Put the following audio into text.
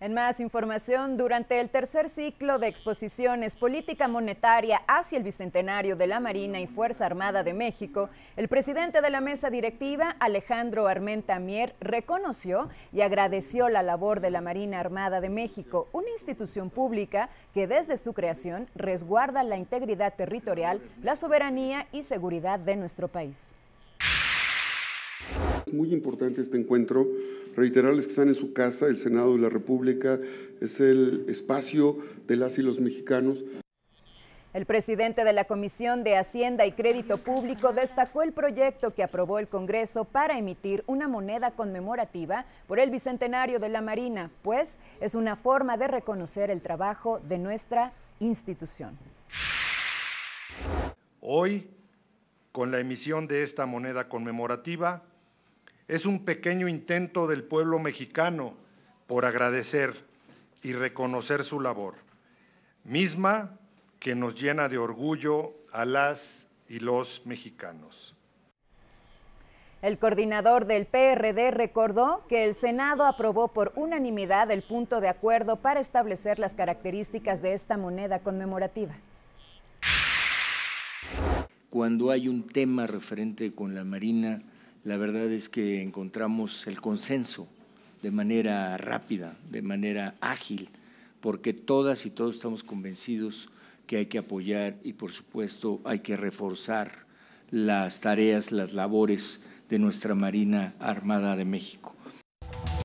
En más información, durante el tercer ciclo de exposiciones Política Monetaria hacia el Bicentenario de la Marina y Fuerza Armada de México, el presidente de la mesa directiva, Alejandro Armenta Mier, reconoció y agradeció la labor de la Marina Armada de México, una institución pública que desde su creación resguarda la integridad territorial, la soberanía y seguridad de nuestro país. Muy importante este encuentro, reiterarles que están en su casa, el Senado de la República es el espacio de las y los mexicanos. El presidente de la Comisión de Hacienda y Crédito Público destacó el proyecto que aprobó el Congreso para emitir una moneda conmemorativa por el Bicentenario de la Marina, pues es una forma de reconocer el trabajo de nuestra institución. Hoy, con la emisión de esta moneda conmemorativa, es un pequeño intento del pueblo mexicano por agradecer y reconocer su labor, misma que nos llena de orgullo a las y los mexicanos. El coordinador del PRD recordó que el Senado aprobó por unanimidad el punto de acuerdo para establecer las características de esta moneda conmemorativa. Cuando hay un tema referente con la Marina, la verdad es que encontramos el consenso de manera rápida, de manera ágil, porque todas y todos estamos convencidos que hay que apoyar y por supuesto hay que reforzar las tareas, las labores de nuestra Marina Armada de México.